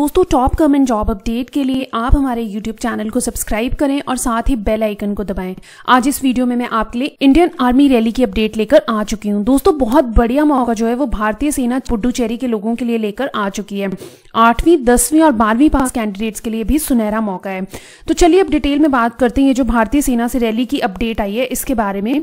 दोस्तों top government job update के लिए आप हमारे यूट्यूब चैनल को सब्सक्राइब करें और साथ ही बेल आइकन को दबाएं आज इस वीडियो में मैं आपके लिए इंडियन आर्मी रैली की अपडेट लेकर आ चुकी हूँ दोस्तों बहुत बढ़िया मौका जो है वो भारतीय सेना पुडुचेरी के लोगों के लिए लेकर आ चुकी है आठवीं दसवीं और बारहवीं पास कैंडिडेट्स के लिए भी सुनहरा मौका है तो चलिए अब डिटेल में बात करते हैं जो भारतीय सेना से रैली की अपडेट आई है इसके बारे में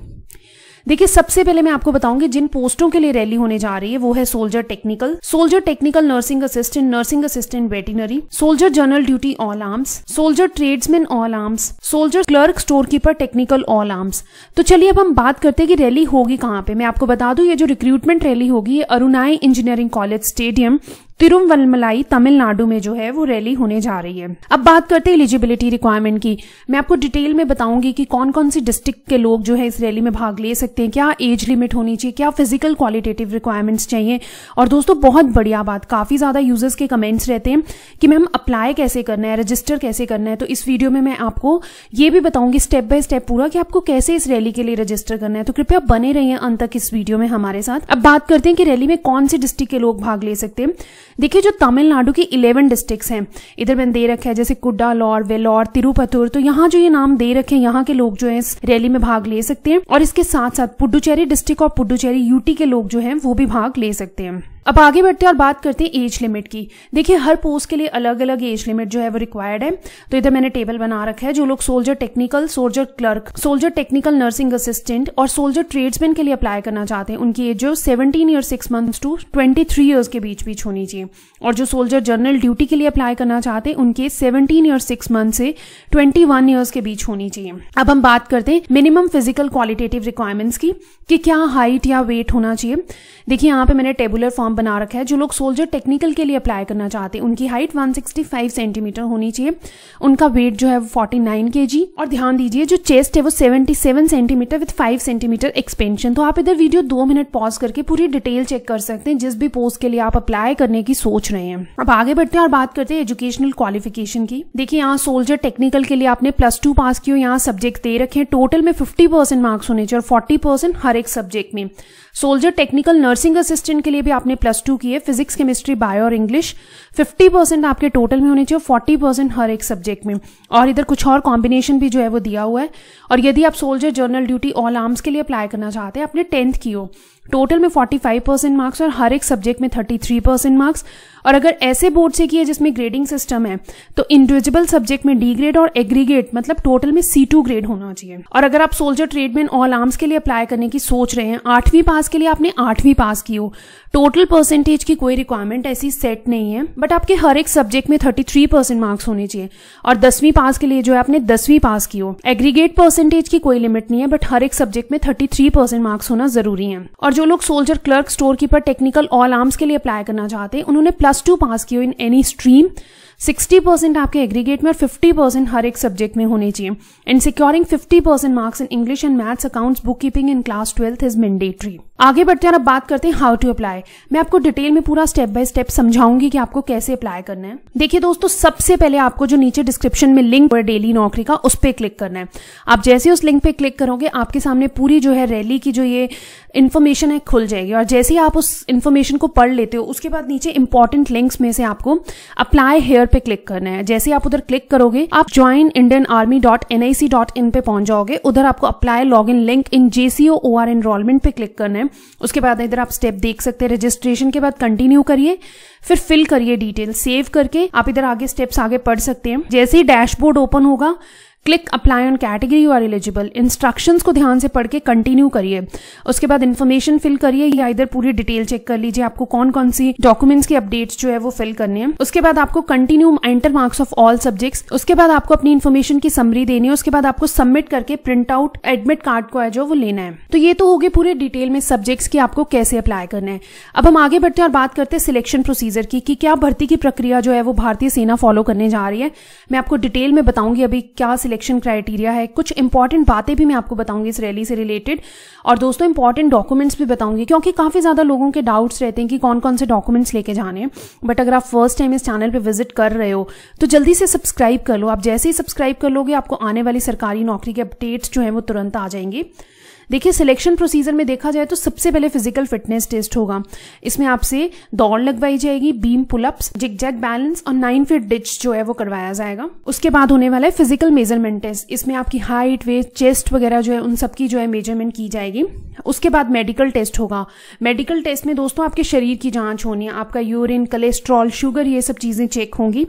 देखिए सबसे पहले मैं आपको बताऊंगी जिन पोस्टों के लिए रैली होने जा रही है वो है soldier technical soldier technical nursing assistant nursing assistant veterinary soldier general duty all arms soldier tradesman all arms soldier clerk store keeper technical all arms तो चलिए अब हम बात करते हैं कि रैली होगी कहाँ पे मैं आपको बता दू ये जो रिक्रूटमेंट रैली होगी ये Arunai engineering college stadium Tiruvannamalai Tamil Nadu में जो है वो रैली होने जा रही है अब बात करते हैं एलिजिबिलिटी रिक्वायरमेंट की मैं आपको डिटेल में बताऊंगी कि कौन कौन सी डिस्ट्रिक्ट के लोग जो है इस रैली में भाग ले सकते सकते हैं क्या एज लिमिट होनी चाहिए क्या फिजिकल क्वालिटेटिव रिक्वायरमेंट्स चाहिए और दोस्तों बहुत बढ़िया बात काफ़ी ज़्यादा यूजर्स के कमेंट्स रहते हैं कि मैम अप्लाई कैसे करना है रजिस्टर कैसे करना है तो इस वीडियो में मैं आपको ये भी बताऊंगी स्टेप बाय स्टेप पूरा कि आपको कैसे इस रैली के लिए रजिस्टर करना है तो कृपया बने रहिए अंत तक इस वीडियो में हमारे साथ अब बात करते हैं कि रैली में कौन से डिस्ट्रिक्ट के लोग भाग ले सकते हैं देखिए जो तमिलनाडु के इलेवन डिस्ट्रिक्ट हैं इधर मैंने दे रखा है जैसे लॉर वेलोर तिरुपतुर तो यहाँ जो ये नाम दे रखे हैं यहाँ के लोग जो है इस रैली में भाग ले सकते हैं और इसके साथ साथ पुडुचेरी डिस्ट्रिक्ट और पुडुचेरी यूटी के लोग जो हैं वो भी भाग ले सकते हैं अब आगे बढ़ते हैं और बात करते हैं एज लिमिट की देखिए हर पोस्ट के लिए अलग अलग एज लिमिट जो है वो रिक्वायर्ड है तो इधर मैंने टेबल बना रखा है जो लोग soldier technical soldier clerk soldier technical nursing assistant और सोल्जर ट्रेड्समैन के लिए अप्लाई करना चाहते हैं उनकी एज जो seventeen year six months to twenty three years के बीच बीच होनी चाहिए और जो सोल्जर जनरल ड्यूटी के लिए अप्लाई करना चाहते हैं उनके सेवनटीन ईयर सिक्स मंथ से ट्वेंटी वन ईयर्स के बीच होनी चाहिए अब हम बात करते हैं मिनिमम फिजिकल क्वालिटेटिव रिक्वायरमेंट्स की कि क्या हाइट या वेट होना चाहिए देखिए यहाँ पे मैंने टेबुलर फॉर्म बना रखा है जो लोग सोल्जर टेक्निकल के लिए अप्लाई करना चाहते हैं उनकी हाइट 165 सेंटीमीटर होनी चाहिए उनका वेट जो है वो 49 केजी और ध्यान दीजिए जो चेस्ट है वो 77 सेंटीमीटर विद 5 सेंटीमीटर एक्सपेंशन तो आप इधर वीडियो दो मिनट पॉज करके पूरी डिटेल चेक कर सकते हैं जिस भी पोस्ट के लिए आप अप्लाई करने की सोच रहे हैं अब आगे बढ़ते हैं और बात करते हैं एजुकेशनल क्वालिफिकेशन की देखिए यहाँ सोल्जर टेक्निकल के लिए आपने प्लस टू पास किया यहाँ सब्जेक्ट दे रखे हैं टोटल में फिफ्टी मार्क्स होने चाहिए और फोर्टी हर एक सब्जेक्ट में सोल्जर टेक्निकल नर्सिंग असिस्टेंट के लिए भी आपने प्लस टू की है फिजिक्स केमिस्ट्री बायो और इंग्लिश 50 परसेंट आपके टोटल में होने चाहिए 40 परसेंट हर एक सब्जेक्ट में और इधर कुछ और कॉम्बिनेशन भी जो है वो दिया हुआ है और यदि आप soldier general duty all arms के लिए अप्लाई करना चाहते हैं आपने टेंथ की हो टोटल में 45 परसेंट मार्क्स और हर एक सब्जेक्ट में 33 परसेंट मार्क्स और अगर ऐसे बोर्ड से किए जिसमें ग्रेडिंग सिस्टम है तो इंडिविजुअल सब्जेक्ट में डी ग्रेड और एग्रीगेट मतलब टोटल में सी टू ग्रेड होना चाहिए और अगर आप सोल्जर ट्रेडमैन ऑल आर्म्स के लिए अप्लाई करने की सोच रहे हैं आठवीं पास के लिए आपने आठवीं पास की हो टोटल परसेंटेज की कोई रिक्वायरमेंट ऐसी सेट नहीं है बट आपके हर एक सब्जेक्ट में थर्टी थ्री परसेंट मार्क्स होने चाहिए और दसवीं पास के लिए जो है आपने दसवीं पास की हो एग्रीगेट परसेंटेज की कोई लिमिट नहीं है बट हर एक सब्जेक्ट में थर्टी थ्री परसेंट मार्क्स होना जरूरी है और जो लोग soldier clerk store keeper technical all arms के लिए अप्लाई करना चाहते हैं उन्होंने प्लस टू पास किया इन एनी स्ट्रीम 60 परसेंट आपके एग्रीगेट में और 50 परसेंट हर एक सब्जेक्ट में होने चाहिए and securing 50 percent marks in English and maths accounts book keeping in class twelfth is mandatory आगे बढ़ते हैं अब बात करते हैं हाउ टू अप्लाई मैं आपको डिटेल में पूरा स्टेप बाय स्टेप समझाऊंगी कि आपको कैसे अप्लाई करना है देखिए दोस्तों सबसे पहले आपको जो नीचे डिस्क्रिप्शन में लिंक पर डेली नौकरी का उस पर क्लिक करना है आप जैसे उस लिंक पे क्लिक करोगे आपके सामने पूरी जो है रैली की जो ये इन्फॉर्मेशन है खुल जाएगी और जैसे ही आप उस इन्फॉर्मेशन को पढ़ लेते हो उसके बाद नीचे इंपॉर्टेंट लिंक्स में से आपको अप्लाई हेयर पे क्लिक करना है जैसे आप उधर क्लिक करोगे आप join Indian army dot N I C dot in पे पहुंच जाओगे उधर आपको apply log in link in JCO O R enrolment पे क्लिक करना है उसके बाद इधर आप स्टेप देख सकते हैं रजिस्ट्रेशन के बाद कंटिन्यू करिए फिर फिल करिए डिटेल सेव करके आप इधर आगे स्टेप्स आगे पढ़ सकते हैं जैसे ही डैशबोर्ड ओपन होगा click apply on category you are eligible instructions को ध्यान से पढ़ के कंटिन्यू करिए उसके बाद इन्फॉर्मेशन फिल करिए या इधर पूरी डिटेल चेक कर लीजिए आपको कौन कौन सी डॉक्यूमेंट्स की अपडेट्स जो है वो फिल करनी है उसके बाद आपको continue enter marks of all subjects उसके बाद आपको अपनी इन्फॉर्मेशन की समरी देनी है उसके बाद आपको सबमिट करके प्रिंट आउट एडमिट कार्ड को है जो वो लेना है तो ये तो होगी पूरे डिटेल में सब्जेक्ट्स की आपको कैसे अप्लाई करना है अब हम आगे बढ़ते हैं और बात करते हैं सिलेक्शन प्रोसीजर की कि क्या भर्ती की प्रक्रिया जो है वो भारतीय सेना फॉलो करने जा रही है मैं आपको डिटेल में बताऊंगी अभी क्या सिलेक्शन क्राइटेरिया है कुछ इंपॉर्टेंट बातें भी मैं आपको बताऊंगी इस रैली से रिलेटेड और दोस्तों इंपॉर्टेंट डॉक्यूमेंट्स भी बताऊंगी क्योंकि काफ़ी ज़्यादा लोगों के डाउट्स रहते हैं कि कौन कौन से डॉक्यूमेंट्स लेके जाने बट अगर आप फर्स्ट टाइम इस चैनल पर विजिट कर रहे हो तो जल्दी से सब्सक्राइब कर लो आप जैसे ही सब्सक्राइब कर लोगे आपको आने वाली सरकारी नौकरी के अपडेट्स जो है वो तुरंत आ जाएंगे देखिए सिलेक्शन प्रोसीजर में देखा जाए तो सबसे पहले फिजिकल फिटनेस टेस्ट होगा इसमें आपसे दौड़ लगवाई जाएगी beam pullups zig zag balance और नाइन फिट डिच जो है वो करवाया जाएगा उसके बाद होने वाला है फिजिकल मेजरमेंट टेस्ट इसमें आपकी हाइट वेट चेस्ट वगैरह जो है उन सबकी जो है मेजरमेंट की जाएगी उसके बाद मेडिकल टेस्ट होगा मेडिकल टेस्ट में दोस्तों आपके शरीर की जांच होनी है आपका यूरिन कोलेस्ट्रॉल शुगर ये सब चीजें चेक होंगी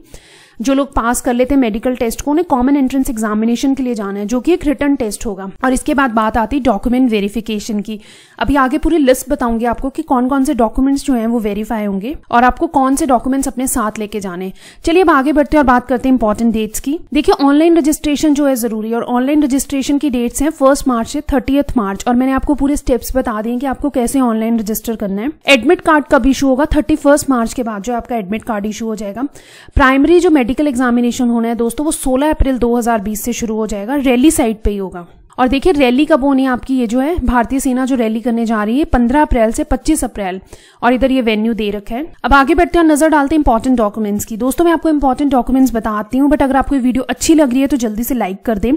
जो लोग पास कर लेते हैं मेडिकल टेस्ट को उन्हें कॉमन एंट्रेंस एग्जामिनेशन के लिए जाना है जो कि एक रिटर्न टेस्ट होगा और इसके बाद बात आती है डॉक्यूमेंट वेरिफिकेशन की अभी आगे पूरी लिस्ट बताऊंगी आपको कि कौन कौन से डॉक्यूमेंट्स जो हैं वो वेरीफाई होंगे और आपको कौन से डॉक्यूमेंट्स अपने साथ लेके जाने चलिए अब आगे बढ़ते हैं और बात करते हैं इंपॉर्टेंट डेट्स की देखिए ऑनलाइन रजिस्ट्रेशन जो है जरूरी और ऑनलाइन रजिस्ट्रेशन की डेट्स हैं फर्स्ट मार्च से थर्टी मार्च और मैंने आपको पूरे स्टेप्स बता दिए कि आपको कैसे ऑनलाइन रजिस्टर करना है एडमिट कार्ड कब इशू होगा थर्टी मार्च के बाद जो आपका एडमिट कार्ड इशू हो जाएगा प्राइमरी जो मेडिकल एग्जामिनेशन होना है दोस्तों वो 16 अप्रैल 2020 से शुरू हो जाएगा रैली साइट पे ही होगा और देखिए रैली कब होनी है आपकी ये जो है भारतीय सेना जो रैली करने जा रही है पंद्रह अप्रैल से पच्चीस अप्रैल और इधर ये वेन्यू दे रखा है अब आगे बढ़ते हैं नजर डालते हैं इंपॉर्टेंट डॉक्यूमेंट्स की दोस्तों मैं आपको इंपॉर्टेंट डॉक्यूमेंट्स बताती हूँ बट अगर आपको वीडियो अच्छी लग रही है तो जल्दी से लाइक कर दे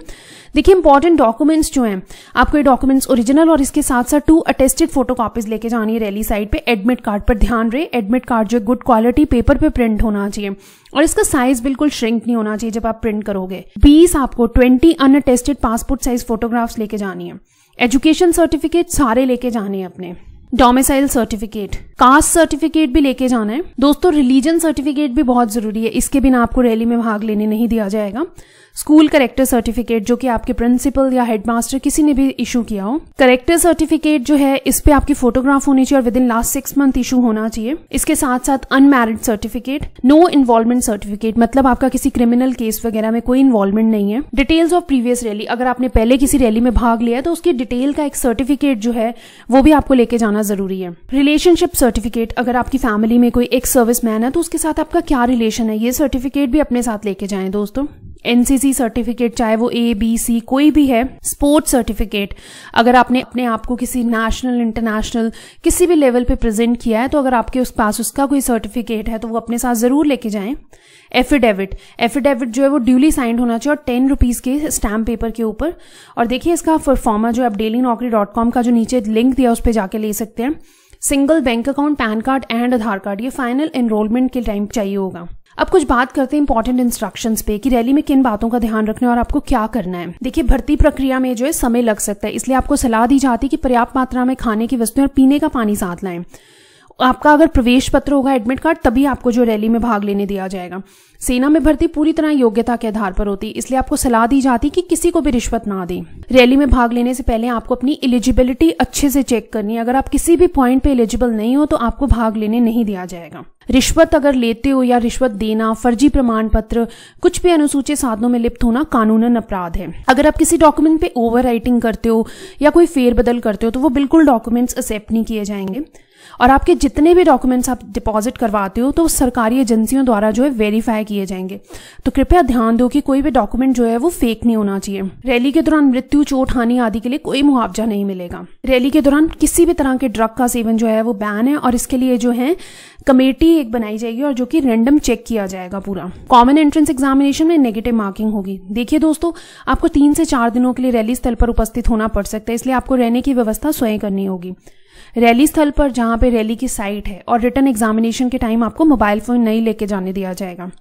देखिए इंपॉर्टेंट डॉक्यूमेंट्स जो है आपको ये डॉक्यूमेंट्स ओरिजिनल और इसके साथ साथ टू अटेस्टेड फोटो कॉपीज लेके जानी है रैली साइड पे एडमिट कार्ड पर ध्यान रहे एडमिट कार्ड जो गुड क्वालिटी पेपर पे प्रिंट होना चाहिए और इसका साइज बिल्कुल श्रिंक नहीं होना चाहिए जब आप प्रिंट करोगे बीस आपको twenty unattested passport size photographs लेके जानी है एजुकेशन सर्टिफिकेट सारे लेके जाने हैं अपने डोमिसाइल सर्टिफिकेट कास्ट सर्टिफिकेट भी लेके जाना है दोस्तों रिलीजन सर्टिफिकेट भी बहुत जरूरी है इसके बिना आपको रैली में भाग लेने नहीं दिया जाएगा स्कूल करेक्टर सर्टिफिकेट जो कि आपके प्रिंसिपल या हेडमास्टर किसी ने भी इशू किया हो करेक्टर सर्टिफिकेट जो है इस पे आपकी फोटोग्राफ होनी चाहिए और within last six month issue होना चाहिए इसके साथ साथ unmarried certificate no involvement certificate मतलब आपका किसी क्रिमिनल केस वगैरह में कोई इन्वॉल्वमेंट नहीं है डिटेल्स ऑफ प्रीवियस रैली अगर आपने पहले किसी रैली में भाग लिया है तो उसकी डिटेल का एक सर्टिफिकेट जो है वो भी आपको लेके जाना जरूरी है रिलेशनशिप सर्टिफिकेट अगर आपकी फैमिली में कोई एक सर्विस मैन है तो उसके साथ आपका क्या रिलेशन है ये सर्टिफिकेट भी अपने साथ लेके जाए दोस्तों एनसी सी सर्टिफिकेट चाहे वो ए बी सी कोई भी है स्पोर्ट्स सर्टिफिकेट अगर आपने अपने आप को किसी नेशनल इंटरनेशनल किसी भी लेवल पे प्रेजेंट किया है तो अगर आपके उस पास उसका कोई सर्टिफिकेट है तो वो अपने साथ ज़रूर लेके जाएं एफिडेविट एफिडेविट जो है वो ड्यूली साइंड होना चाहिए और टेन रुपीज़ के स्टैम्प पेपर के ऊपर और देखिए इसका फॉर्मा जो आप डेली नौकरी डॉट कॉम का जो नीचे लिंक दिया उस पर जाके ले सकते हैं single bank account pan card and Aadhaar card ये फाइनल एनरोलमेंट के टाइम चाहिए होगा अब कुछ बात करते हैं इंपॉर्टेंट इंस्ट्रक्शंस पे कि रैली में किन बातों का ध्यान रखना है और आपको क्या करना है देखिए भर्ती प्रक्रिया में जो है समय लग सकता है इसलिए आपको सलाह दी जाती है कि पर्याप्त मात्रा में खाने की वस्तुएं और पीने का पानी साथ लाएं आपका अगर प्रवेश पत्र होगा एडमिट कार्ड तभी आपको जो रैली में भाग लेने दिया जाएगा सेना में भर्ती पूरी तरह योग्यता के आधार पर होती है इसलिए आपको सलाह दी जाती है कि किसी को भी रिश्वत ना दें रैली में भाग लेने से पहले आपको अपनी एलिजिबिलिटी अच्छे से चेक करनी है अगर आप किसी भी पॉइंट पे एलिजिबल नहीं हो तो आपको भाग लेने नहीं दिया जाएगा रिश्वत अगर लेते हो या रिश्वत देना फर्जी प्रमाण पत्र कुछ भी अनुसूचित साधनों में लिप्त होना कानूनन अपराध है अगर आप किसी डॉक्यूमेंट पे ओवर राइटिंग करते हो या कोई फेरबदल करते हो तो वो बिल्कुल डॉक्यूमेंट्स एक्सेप्ट नहीं किए जाएंगे और आपके जितने भी डॉक्यूमेंट्स आप डिपॉजिट करवाते हो तो सरकारी एजेंसियों द्वारा जो है वेरीफाई किए जाएंगे तो कृपया ध्यान दो कि कोई भी डॉक्यूमेंट जो है वो फेक नहीं होना चाहिए रैली के दौरान मृत्यु चोट हानि आदि के लिए कोई मुआवजा नहीं मिलेगा रैली के दौरान किसी भी तरह के ड्रग का सेवन जो है वो बैन है और इसके लिए जो है कमेटी ही एक बनाई जाएगी और जो कि रेंडम चेक किया जाएगा पूरा कॉमन एंट्रेंस एग्जामिनेशन में नेगेटिव मार्किंग होगी देखिए दोस्तों आपको तीन से चार दिनों के लिए रैली स्थल पर उपस्थित होना पड़ सकता है इसलिए आपको रहने की व्यवस्था स्वयं करनी होगी रैली स्थल पर जहां पे रैली की साइट है और रिटर्न एग्जामिनेशन के टाइम आपको मोबाइल फोन नहीं लेके जाने दिया जाएगा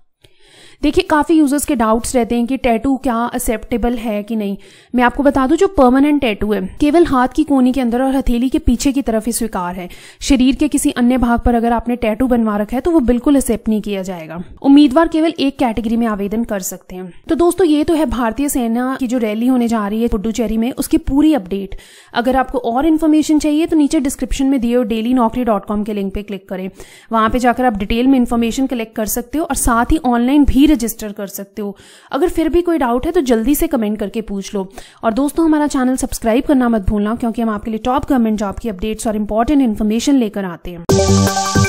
देखिए काफ़ी यूज़र्स के डाउट्स रहते हैं कि टैटू क्या एक्सेप्टेबल है कि नहीं मैं आपको बता दूं जो परमानेंट टैटू है केवल हाथ की कोनी के अंदर और हथेली के पीछे की तरफ ही स्वीकार है शरीर के किसी अन्य भाग पर अगर आपने टैटू बनवा रखा है तो वो बिल्कुल एक्सेप्ट नहीं किया जाएगा उम्मीदवार केवल एक कैटेगरी में आवेदन कर सकते हैं तो दोस्तों ये तो है भारतीय सेना की जो रैली होने जा रही है पुडुचेरी में उसकी पूरी अपडेट अगर आपको और इन्फॉर्मेशन चाहिए तो नीचे डिस्क्रिप्शन में दिए डेली नौकरी डॉट कॉम के लिंक पे क्लिक करें वहां पे जाकर आप डिटेल में इन्फॉर्मेशन कलेक्ट कर सकते हो और साथ ही ऑनलाइन भी रजिस्टर कर सकते हो अगर फिर भी कोई डाउट है तो जल्दी से कमेंट करके पूछ लो और दोस्तों हमारा चैनल सब्सक्राइब करना मत भूलना क्योंकि हम आपके लिए टॉप गवर्नमेंट जॉब की अपडेट्स और इंपॉर्टेंट इन्फॉर्मेशन लेकर आते हैं